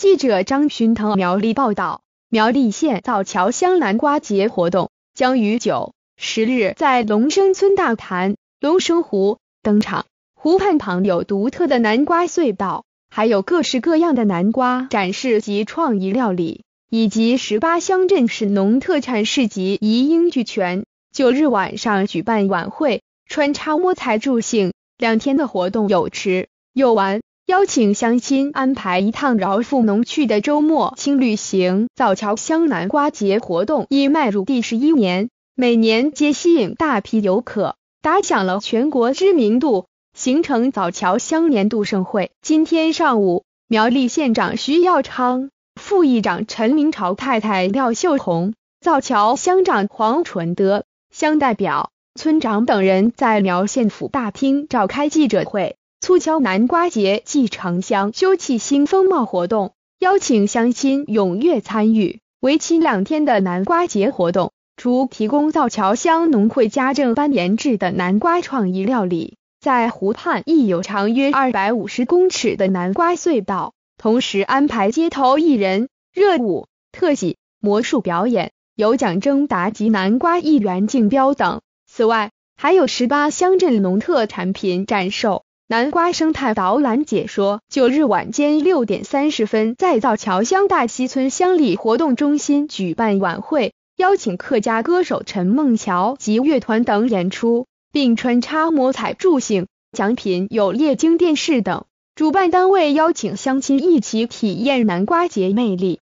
记者张群腾苗栗报道：苗栗县造桥乡南瓜节活动将于九十日在龙生村大潭龙生湖登场，湖畔旁有独特的南瓜隧道，还有各式各样的南瓜展示及创意料理，以及十八乡镇市农特产市集，一应俱全。九日晚上举办晚会，穿插摸彩助兴。两天的活动有吃有玩。邀请乡亲安排一趟饶富农趣的周末轻旅行。皂桥乡南瓜节活动已迈入第十一年，每年皆吸引大批游客，打响了全国知名度，形成皂桥乡年度盛会。今天上午，苗栗县长徐耀昌、副议长陈明朝太太廖秀红、造桥乡长黄纯德、乡代表、村长等人在苗县府大厅召开记者会。促销南瓜节暨城乡休憩新风貌活动，邀请乡亲踊跃参与。为期两天的南瓜节活动，除提供皂桥乡农会家政班研制的南瓜创意料理，在湖畔亦有长约二百五十公尺的南瓜隧道，同时安排街头艺人热舞、特技、魔术表演、有奖征答及南瓜亿元竞标等。此外，还有十八乡镇农特产品展售。南瓜生态导览解说，九日晚间六点三十分，在道桥乡大溪村乡里活动中心举办晚会，邀请客家歌手陈梦桥及乐团等演出，并穿插摸彩助兴，奖品有液晶电视等。主办单位邀请乡亲一起体验南瓜节魅力。